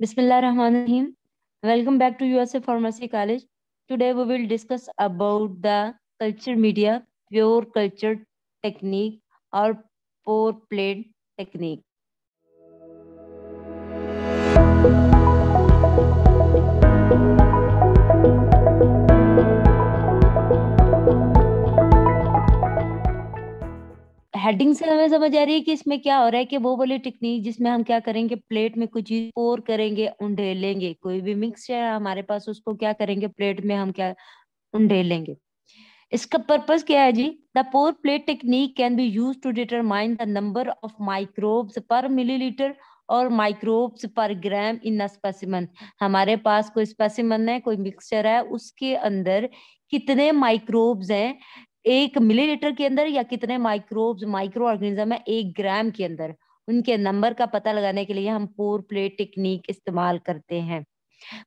Bismillah rahman rahim. Welcome back to USA Pharmacy College. Today we will discuss about the culture media, pure culture technique or pore plate technique. Heading से हमें समझ आ रही है कि इसमें क्या हो रहा है कि वो वाली टेक्निक जिसमें हम क्या करेंगे प्लेट में कुछ चीज पोर करेंगे उंडेलेंगे कोई भी मिक्सचर हमारे पास उसको क्या करेंगे प्लेट में हम क्या उंडेलेंगे इसका पर्पस क्या है जी the pour plate technique can be used to determine the number of microbes per millilitre और माइक्रोब्स पर ग्राम इन स्पेसिमन हमारे पास कोई स्पेसिमन है कोई मिक्सचर है उसके अंदर कितने माइक्रोब्स हैं एक मिलीलीटर के अंदर या कितने माइक्रोब्स माइक्रो ऑर्गेनिज्म है एक ग्राम के अंदर उनके नंबर का पता लगाने के लिए हम पोर प्लेट टेक्निक इस्तेमाल करते हैं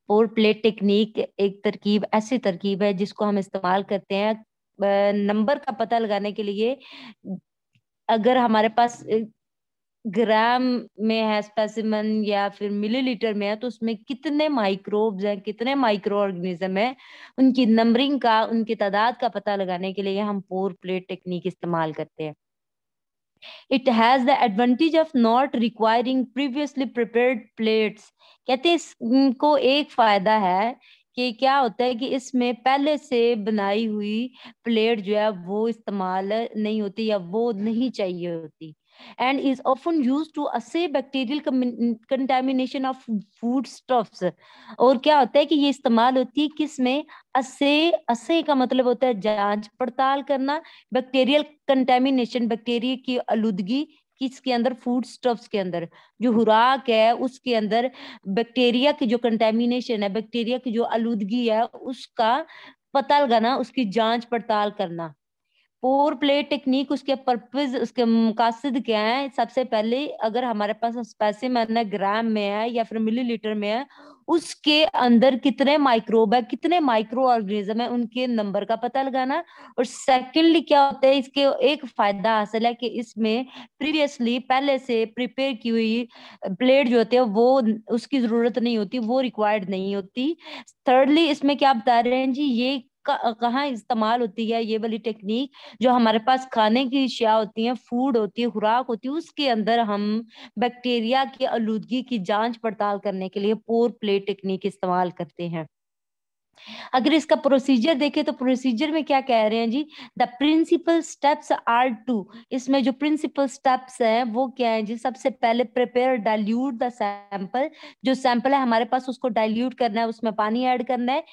पोर प्लेट टेक्निक एक तरकीब ऐसी तरकीब है जिसको हम इस्तेमाल करते हैं नंबर का पता लगाने के लिए अगर हमारे पास ग्राम में है स्पेसिमन या फिर मिलीलीटर में है तो उसमें कितने माइक्रोब्स हैं कितने माइक्रो ऑर्गेनिज्म हैं उनकी नंबरिंग का उनकी तादाद का पता लगाने के लिए हम पोर प्लेट टेक्निक इस्तेमाल करते हैं it has the advantage of not requiring previously prepared plates कहते हैं इसको एक फायदा है कि क्या होता है कि इसमें पहले से बनाई हुई प्लेट जो है वो इस्तेमाल नहीं होती या वो नहीं चाहिए होती and is often used to assay bacterial contamination of foodstuffs और क्या होता है कि ये इस्तेमाल होती है किस में असे असे का मतलब होता है जांच पड़ताल करना बैक्टीरियल कंटेमिनेशन बैक्टीरिया की आलूदगी किसके अंदर फूड स्टफ्स के अंदर जो खुराक है उसके अंदर बैक्टीरिया की जो कंटेमिनेशन है बैक्टीरिया की जो आलूदगी है उसका पता लगाना उसकी जांच पड़ताल करना पोर प्ले टेक्निक उसके पर्पज उसके मकासद क्या है सबसे पहले अगर हमारे पास स्पेसिमन है ग्राम में है या फिर मिलीलीटर में है उसके अंदर कितने माइक्रोब है कितने माइक्रो ऑर्गेनिज्म है उनके नंबर का पता लगाना और सेकेंडली क्या होता है इसके एक फायदा हासिल है कि इसमें प्रीवियसली पहले से प्रिपेयर की हुई प्लेट जो होती है वो उसकी जरूरत नहीं होती वो रिक्वायर्ड नहीं होती थर्डली इसमें क्या बता रहे हैं जी ये कहाँ इस्तेमाल होती है ये वाली टेक्निक जो हमारे पास खाने की अशिया होती है फूड होती है खुराक होती है उसके अंदर हम बैक्टीरिया की आलूदगी की जांच पड़ताल करने के लिए पोर प्ले टेक्निक इस्तेमाल करते हैं अगर इसका प्रोसीजर देखें तो प्रोसीजर में क्या कह रहे हैं जी the principal steps are two इसमें जो प्रिंसिपल स्टेप्स हैं वो क्या है जी सबसे पहले प्रिपेयर डाइल्यूट द सैंपल जो सैंपल है हमारे पास उसको डाइल्यूट करना है उसमें पानी ऐड करना है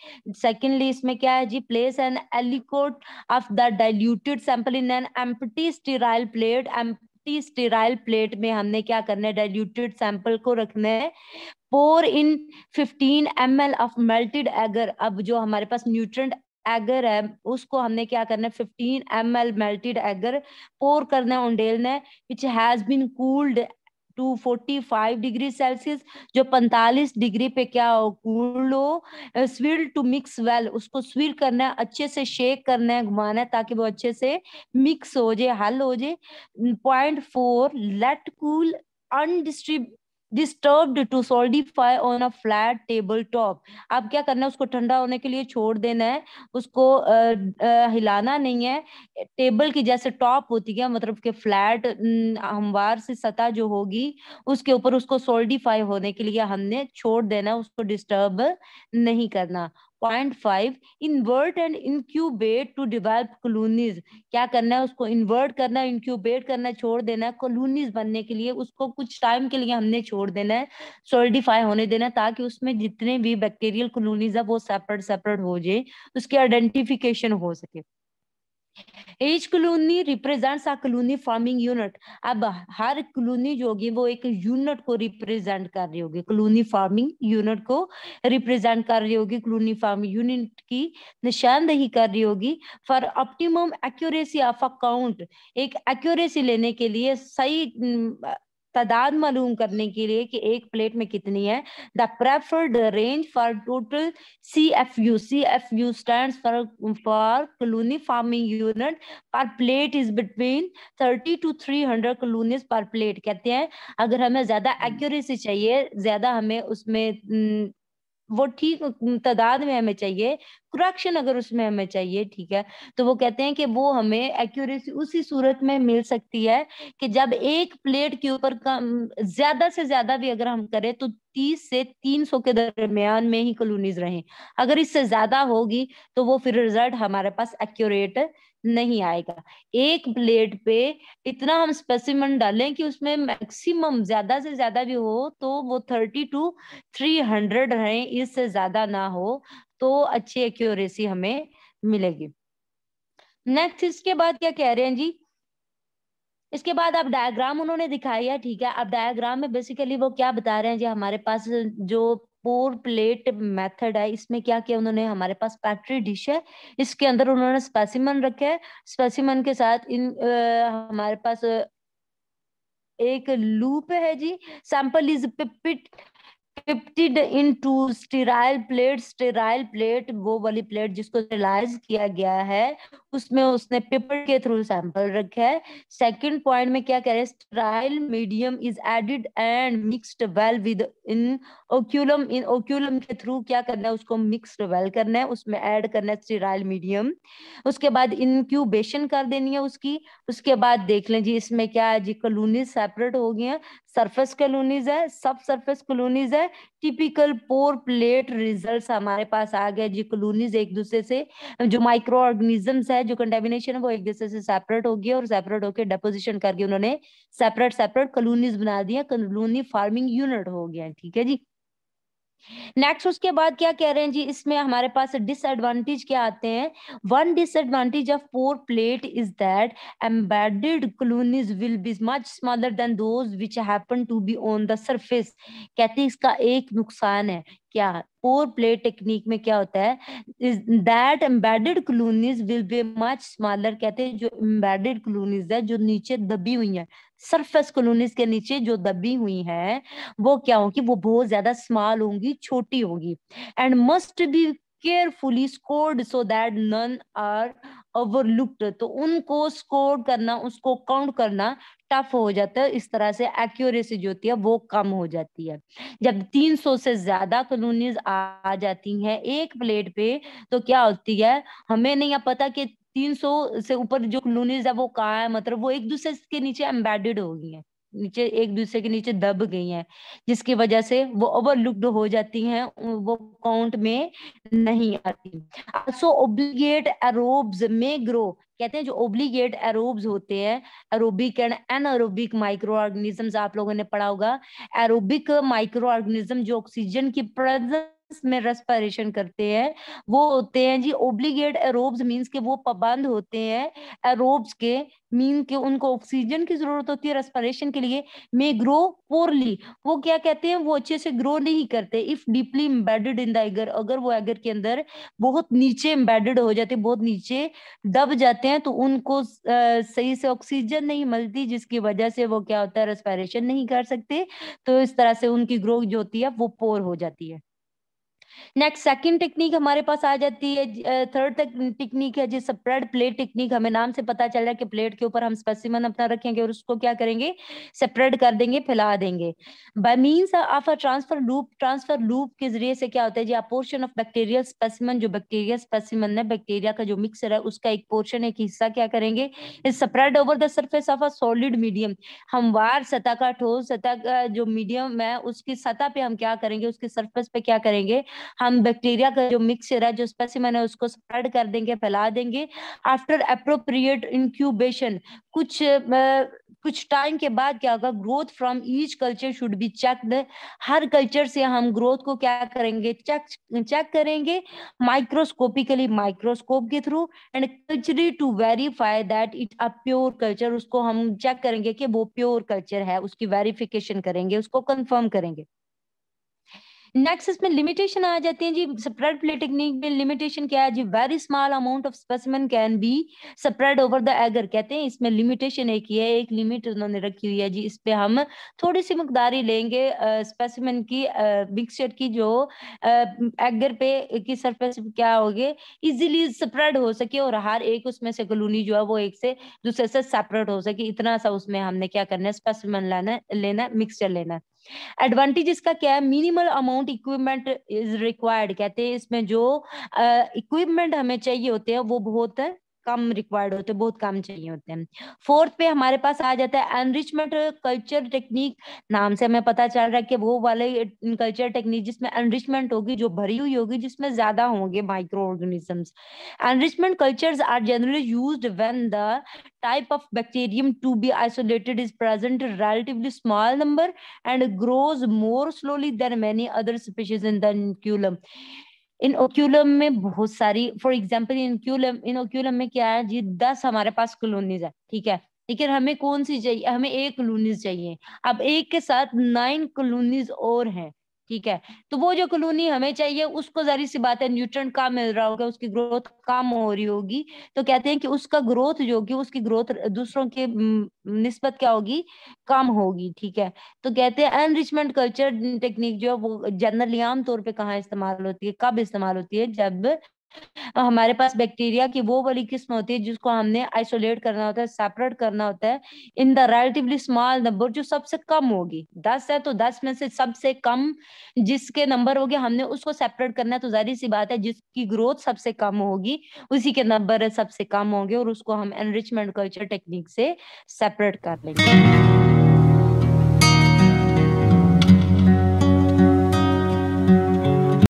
सेकेंडली इसमें क्या है जी place an aliquot of the diluted sample in an empty sterile plate एम्प एम्प्टी स्टेराइल प्लेट में हमने क्या करना है डाइल्यूटेड सैंपल को रखना है pour in 15 M of melted agar अब जो हमारे पास न्यूट्रेंट एगर है उसको हमने क्या करना है 15 M L melted agar pour करना है उंडेलना है which has been cooled to forty five degree Celsius जो पैंतालीस डिग्री पे क्या हो कूल हो स्वील टू मिक्स वेल उसको स्वील करना है अच्छे से शेक करना है घुमाना है ताकि वो अच्छे से मिक्स हो जाए हल हो जाए point four let cool undisturbed disturbed to solidify on a flat table top आप क्या करना है उसको ठंडा होने के लिए छोड़ देना है उसको आ, आ, हिलाना नहीं है टेबल की जैसे टॉप होती है मतलब के फ्लैट हमवार से सतह जो होगी उसके ऊपर उसको सोल्डिफाई होने के लिए हमने छोड़ देना उसको डिस्टर्ब नहीं करना point five invert and incubate to develop colonies क्या करना है उसको इन्वर्ट करना है करना है छोड़ देना है कॉलोनीज बनने के लिए उसको कुछ टाइम के लिए हमने छोड़ देना है सोल्डिफाई होने देना ताकि उसमें जितने भी बैक्टीरियल कॉलोनीज है वो सेपरेट सेपरेट हो जाए उसकी आइडेंटिफिकेशन हो सके each colony represents a colony forming unit अब हर कलोनी जो होगी वो एक यूनिट को रिप्रेजेंट कर रही होगी कलोनी फार्मिंग यूनिट को रिप्रेजेंट कर रही होगी कलोनी फार्मिंग यूनिट की निशानदेही कर रही होगी for optimum accuracy of account एक एक्यूरेसी लेने के लिए सही तादाद मालूम करने के लिए कि एक प्लेट में कितनी है the preferred range for total C F U C F U stand for for colony forming unit per plate is between thirty to three hundred colonies per plate कहते हैं अगर हमें ज्यादा एक्यूरेसी hmm. चाहिए ज्यादा हमें उसमें hmm, वो ठीक तादाद में हमें चाहिए करक्शन अगर उसमें हमें चाहिए ठीक है तो वो कहते हैं कि वो हमें एक्यूरेसी उसी सूरत में मिल सकती है कि जब एक प्लेट के ऊपर कम ज्यादा से ज्यादा भी अगर हम करें तो 30 से 300 के दरमियान में ही कॉलोनीज रहें अगर इससे ज्यादा होगी तो वो फिर रिजल्ट हमारे पास एक्यूरेट नहीं आएगा एक प्लेट पे इतना हम स्पेसिमन डालें कि उसमें मैक्सिमम ज्यादा से ज्यादा भी हो तो वो थर्टी टू थ्री हंड्रेड रहे इससे ज्यादा ना हो तो अच्छी एक्यूरेसी हमें मिलेगी नेक्स्ट इसके बाद क्या कह रहे हैं जी इसके बाद आप डायग्राम उन्होंने दिखाई है ठीक है अब डायग्राम में बेसिकली वो क्या बता रहे हैं जी हमारे पास जो पोर प्लेट मेथड है इसमें क्या किया उन्होंने हमारे पास पैट्री डिश है इसके अंदर उन्होंने स्पेसिमन रखे है स्पेसिमन के साथ इन आ, हमारे पास एक लूप है जी sample is pipetted shifted into sterile plate sterile plate वो वाली प्लेट जिसको स्टेलाइज किया गया है उसमें उसने पेपर के थ्रू सैंपल रखा है सेकंड पॉइंट में क्या कह रहे हैं sterile medium is added and mixed well with inoculum inoculum के थ्रू क्या करना है उसको मिक्सड वेल करना है उसमें ऐड करना है स्टेराइल मीडियम उसके बाद इनक्यूबेशन कर देनी है उसकी उसके बाद देख लें जी इसमें क्या है जी कलोनीज सेपरेट हो गई है सरफेस कलोनीज है सब सरफेस कलोनीज है है टिपिकल पोर प्लेट रिजल्ट हमारे पास आ गए जो कलोनीज एक दूसरे से जो माइक्रो ऑर्गेनिजम्स है जो कंटेमिनेशन है वो एक दूसरे से सेपरेट हो गया और सेपरेट होकर डेपोजिशन करके उन्होंने सेपरेट सेपरेट कलोनीज बना दिया कलोनी फार्मिंग यूनिट हो गया ठीक है जी नेक्स्ट उसके बाद क्या कह रहे हैं जी इसमें हमारे पास डिसएडवांटेज क्या आते हैं one disadvantage of pour plate is that embedded colonies will be much smaller than those which happen to be on the surface कहते हैं इसका एक नुकसान है क्या पोर प्लेट टेक्निक में क्या होता है is that embedded colonies will be much smaller कहते हैं जो एम्बेडेड कलोनीज है जो नीचे दबी हुई है सरफेस कॉलोनीज के नीचे जो दबी हुई हैं वो क्या होगी वो बहुत ज्यादा स्मॉल होंगी छोटी होगी and must be carefully scored so that none are overlooked तो उनको स्कोर करना उसको काउंट करना टफ हो जाता है इस तरह से एक्यूरेसी जो होती है वो कम हो जाती है जब 300 से ज्यादा कॉलोनीज आ जाती हैं एक प्लेट पे तो क्या होती है हमें नहीं पता कि 300 से ऊपर जो कॉलोनीज है वो कहा है मतलब वो एक दूसरे के नीचे एम्बेडेड हो गई है नीचे एक दूसरे के नीचे दब गई हैं जिसकी वजह से वो ओवरलुक्ड हो जाती हैं वो काउंट में नहीं आती so obligate aerobes may grow कहते हैं जो ओब्लिगेट एरोब्स होते हैं aerobic and anaerobic microorganisms आप लोगों ने पढ़ा होगा एरोबिक माइक्रो ऑर्गेनिज्म जो ऑक्सीजन की प्रेजेंस में रेस्पिरेशन करते हैं वो होते हैं जी ओब्लिगेट एरोब्स मींस के वो पाबंद होते हैं एरोब्स के मीन के उनको ऑक्सीजन की जरूरत होती है रेस्पिरेशन के लिए मे ग्रो पोरली वो क्या कहते हैं वो अच्छे से ग्रो नहीं करते if deeply embedded in the agar अगर वो एगर के अंदर बहुत नीचे एम्बेडेड हो जाते बहुत नीचे दब जाते हैं तो उनको सही से ऑक्सीजन नहीं मिलती जिसकी वजह से वो क्या होता है रेस्पिरेशन नहीं कर सकते तो इस तरह से उनकी ग्रोथ जो होती है वो पोर हो जाती है नेक्स्ट सेकंड टेक्निक हमारे पास आ जाती है थर्ड टेक्निक है जिस सप्रेड प्लेट टेक्निक हमें नाम से पता चल रहा है कि प्लेट के ऊपर हम स्पेसिमन अपना रखेंगे और उसको क्या करेंगे सप्रेड कर देंगे फैला देंगे by means of a transfer loop transfer loop के जरिए से क्या होता है जी पोर्शन ऑफ बैक्टीरियल स्पेसिमन जो बैक्टीरिया स्पेसिमन है बैक्टीरिया का जो मिक्सर है उसका एक पोर्शन एक हिस्सा क्या करेंगे spread over the surface of a solid medium हमवार सतह का ठोस सतह का जो मीडियम है उसकी सतह पे हम क्या करेंगे उसके सर्फेस पे क्या करेंगे हम बैक्टीरिया का जो मिक्सर है जो स्पेसिमन है उसको स्प्रेड कर देंगे फैला देंगे आफ्टर अप्रोप्रिएट इनक्यूबेशन कुछ कुछ टाइम के बाद क्या होगा growth from each culture should be check हर कल्चर से हम ग्रोथ को क्या करेंगे चेक चेक करेंगे माइक्रोस्कोपिकली माइक्रोस्कोप के through and culturally to verify that it a pure culture उसको हम चेक करेंगे कि वो प्योर कल्चर है उसकी वेरिफिकेशन करेंगे उसको कंफर्म करेंगे नेक्स्ट इसमें लिमिटेशन आ जाती है जी स्प्रेड प्ले टेक्निक में लिमिटेशन क्या है जी very small amount of specimen can be spread over the agar कहते हैं इसमें लिमिटेशन एक ही है एक लिमिट उन्होंने रखी हुई है जी इस पे हम थोड़ी सी मकदारी ही लेंगे स्पेसिमेन की मिक्सचर की जो एगर पे की सरफेस क्या होगी इजिली स्प्रेड हो सके और हर एक उसमें से कलोनी जो है वो एक से दूसरे से सेपरेट हो सके इतना सा उसमें हमने क्या करना है स्पेसिमेन लेना लेना मिक्सचर लेना है एडवांटेज इसका क्या है minimal amount equipment is required कहते हैं इसमें जो इक्विपमेंट uh, हमें चाहिए होते हैं वो बहुत है कम रिक्वायर्ड होते हैं बहुत काम चाहिए होते हैं फोर्थ पे हमारे पास आ जाता है एनरिचमेंट कल्चर टेक्निक नाम से हमें पता चल रहा है कि वो वाले कल्चर टेक्निक जिसमें एनरिचमेंट होगी जो भरी हुई होगी जिसमें ज्यादा होंगे microorganisms enrichment cultures are generally use when the type of bacterium to be isolated is present relatively small number and grows more slowly than than other species in in inoculum में बहुत सारी for example इनक्यूलम in inoculum में क्या है जी दस हमारे पास colonies है ठीक है लेकिन हमें कौन सी चाहिए हमें एक कॉलोनीज चाहिए अब एक के साथ नाइन कॉलोनीज और हैं ठीक है तो वो जो कॉलोनी हमें चाहिए उसको जारी सी बात है न्यूट्रन कम मिल रहा होगा उसकी ग्रोथ कम हो रही होगी तो कहते हैं कि उसका ग्रोथ जो होगी उसकी ग्रोथ दूसरों के निस्बत क्या होगी कम होगी ठीक है तो कहते हैं एनरिचमेंट कल्चर टेक्निक जो है वो जनरली आमतौर पर कहाँ इस्तेमाल होती है कब इस्तेमाल होती है जब तो हमारे पास बैक्टीरिया की वो वाली किस्म होती है जिसको हमने आइसोलेट करना होता है सेपरेट करना होता है in the relatively small number जो सबसे कम होगी दस है तो दस में से सबसे कम जिसके नंबर होगी हमने उसको सेपरेट करना है तो जाहिर सी बात है जिसकी ग्रोथ सबसे कम होगी उसी के नंबर सबसे कम होंगे और उसको हम एनरिचमेंट कल्चर टेक्निक से सेपरेट कर लेंगे